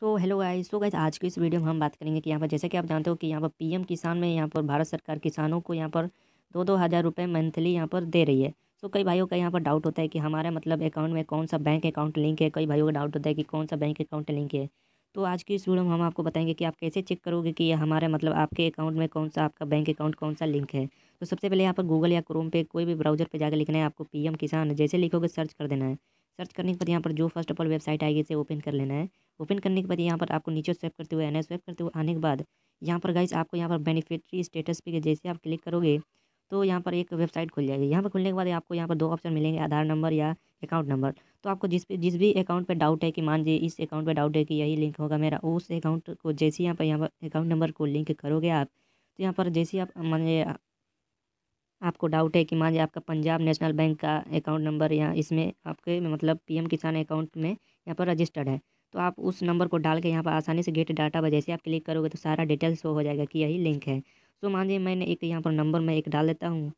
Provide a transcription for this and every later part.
सो hello guys so guys आज की इस वीडियो में हम बात करेंगे कि यहाँ पर जैसे कि आप जानते हो कि यहाँ पर पीएम किसान में यहाँ पर भारत सरकार किसानों को यहाँ पर दो दो हज़ार रुपये मंथली यहाँ पर दे रही है सो so, कई भाइयों का यहाँ पर डाउट होता है कि हमारे मतलब अकाउंट में कौन सा बैंक अकाउंट लिंक है कई भाइयों का डाउट होता है कि कौन सा बैंक अकाउंट लिंक है तो आज की इस वीडियो में हम आपको बताएंगे कि आप कैसे चेक करोगे कि हमारे मतलब आपके अकाउंट में कौन सा आपका बैंक अकाउंट कौन सा लिंक है तो सबसे पहले यहाँ पर गूगल या क्रोम पे कोई भी ब्राउजर पे जाकर लिखना है आपको पीएम किसान जैसे लिखोगे सर्च कर देना है सर्च करने के बाद यहाँ पर जो फर्स्ट ऑफ ऑल वेबसाइट आएगी इसे ओपन कर लेना है ओपन करने के बाद यहाँ पर आपको नीचे स्वेप करते हुए एन एस स्वेप करते हुए आने के बाद यहाँ पर गाइस आपको यहाँ पर बेनिफिटरी स्टेटस पे जैसे आप क्लिक करोगे तो यहाँ पर एक वेबसाइट खुल जाएगी यहाँ पर खुलने के बाद आपको यहाँ पर दो ऑप्शन मिलेंगे आधार नंबर या अकाउंट नंबर तो आपको जिस पे जिस भी अकाउंट पे डाउट है कि मान जी इस अकाउंट पे डाउट है कि यही लिंक होगा मेरा उस अकाउंट को जैसे यहाँ पर यहाँ पर अकाउंट नंबर को लिंक करोगे आप तो यहाँ पर जैसे आप मान आपको डाउट है कि मान लीजिए आपका पंजाब नेशनल बैंक का अकाउंट नंबर यहाँ इसमें आपके मतलब पीएम किसान अकाउंट में यहाँ पर रजिस्टर्ड है तो आप उस नंबर को डाल के यहाँ पर आसानी से गेट डाटा पर जैसे आप क्लिक करोगे तो सारा डिटेल शो हो जाएगा कि यही लिंक है सो तो मान लीजिए मैंने एक यहाँ पर नंबर मैं एक डाल देता हूँ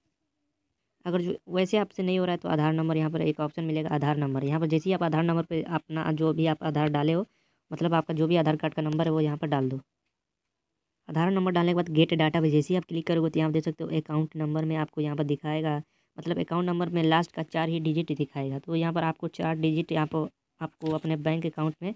अगर जो वैसे आपसे नहीं हो रहा है तो आधार नंबर यहाँ पर एक ऑप्शन मिलेगा आधार नंबर यहाँ पर जैसे ही आप आधार नंबर पर अपना जो भी आप आधार डाले हो मतलब आपका जो भी आधार कार्ड का नंबर है वो यहाँ पर डाल दो आधार नंबर डालने के बाद गेट डाटा पर जैसे ही आप क्लिक करोगे तो यहाँ देख सकते हो अकाउंट नंबर में आपको यहाँ पर दिखाएगा मतलब अकाउंट नंबर में लास्ट का चार ही डिजिट दिखाएगा तो यहाँ पर आपको चार डिजिट यहाँ पर आपको अपने बैंक अकाउंट में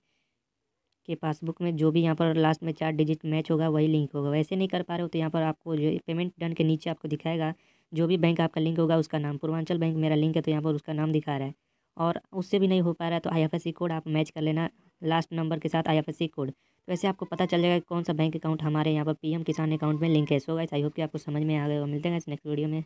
के पासबुक में जो भी यहाँ पर लास्ट में चार डिजिट मैच होगा वही लिंक होगा वैसे नहीं कर पा रहे हो तो यहाँ पर आपको जो पेमेंट डन के नीचे आपको दिखाएगा जो भी बैंक आपका लिंक होगा उसका नाम पूर्वांचल बैंक मेरा लिंक है तो यहाँ पर उसका नाम दिखा रहा है और उससे भी नहीं हो पा रहा है तो आई कोड आप मैच कर लेना लास्ट नंबर के साथ आई कोड तो ऐसे आपको पता चल जाएगा कौन सा बैंक अकाउंट हमारे यहाँ पर पीएम किसान अकाउंट में लिंक है सो गाइस आई होप कि आपको समझ में आ गया मिलते हैं इस नेक्स्ट वीडियो में